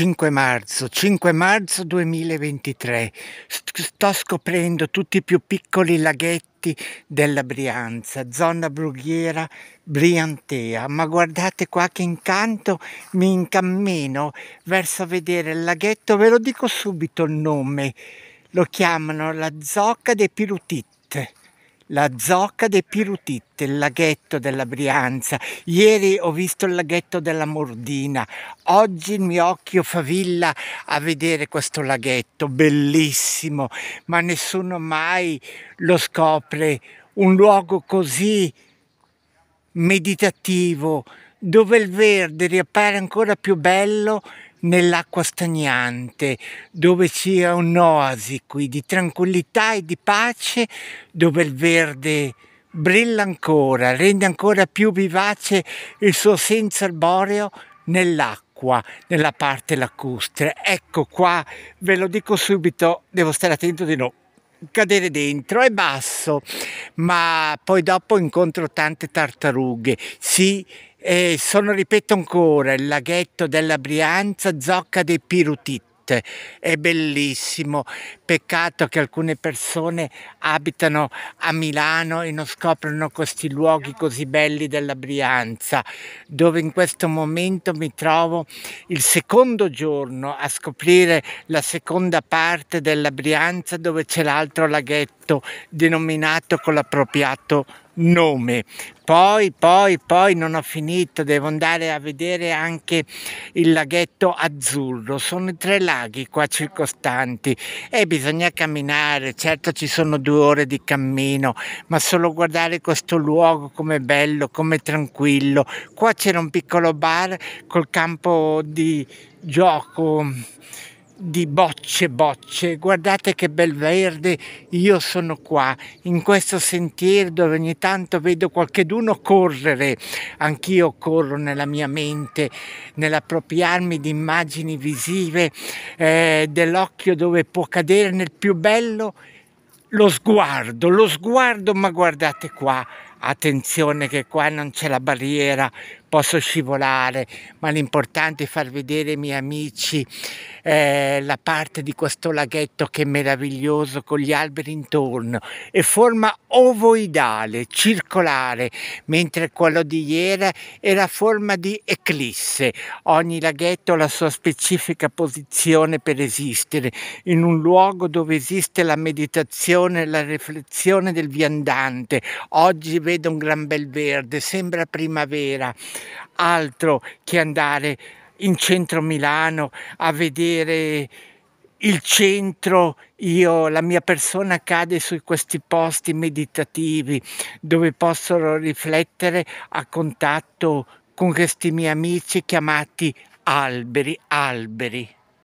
5 marzo, 5 marzo 2023. Sto scoprendo tutti i più piccoli laghetti della Brianza, zona brughiera briantea, ma guardate qua che incanto mi incammino verso vedere il laghetto, ve lo dico subito il nome, lo chiamano la zocca dei Pirutitti la zocca dei Pirutitte, il laghetto della Brianza. Ieri ho visto il laghetto della Mordina, oggi il mio occhio favilla a vedere questo laghetto, bellissimo, ma nessuno mai lo scopre. Un luogo così meditativo, dove il verde riappare ancora più bello nell'acqua stagnante, dove c'era un'oasi qui di tranquillità e di pace, dove il verde brilla ancora, rende ancora più vivace il suo senso arboreo nell'acqua, nella parte lacustre. Ecco qua, ve lo dico subito, devo stare attento di non cadere dentro è basso ma poi dopo incontro tante tartarughe sì e eh, sono, ripeto ancora, il laghetto della Brianza, Zocca dei Pirutit. È bellissimo, peccato che alcune persone abitano a Milano e non scoprono questi luoghi così belli della Brianza, dove in questo momento mi trovo il secondo giorno a scoprire la seconda parte della Brianza dove c'è l'altro laghetto denominato con Colappropiato nome. Poi, poi, poi non ho finito, devo andare a vedere anche il laghetto azzurro. Sono tre laghi qua circostanti e eh, bisogna camminare. Certo ci sono due ore di cammino, ma solo guardare questo luogo com'è bello, com'è tranquillo. Qua c'era un piccolo bar col campo di gioco di bocce, bocce, guardate che bel verde, io sono qua, in questo sentiero dove ogni tanto vedo qualcheduno correre, anch'io corro nella mia mente, nell'appropriarmi di immagini visive eh, dell'occhio dove può cadere nel più bello lo sguardo, lo sguardo, ma guardate qua, attenzione che qua non c'è la barriera, posso scivolare, ma l'importante è far vedere ai miei amici eh, la parte di questo laghetto che è meraviglioso con gli alberi intorno, è forma ovoidale, circolare, mentre quello di ieri era forma di eclisse. Ogni laghetto ha la sua specifica posizione per esistere, in un luogo dove esiste la meditazione, la riflessione del viandante. Oggi vedo un gran bel verde, sembra primavera altro che andare in centro Milano a vedere il centro, io, la mia persona cade su questi posti meditativi dove posso riflettere a contatto con questi miei amici chiamati alberi, alberi.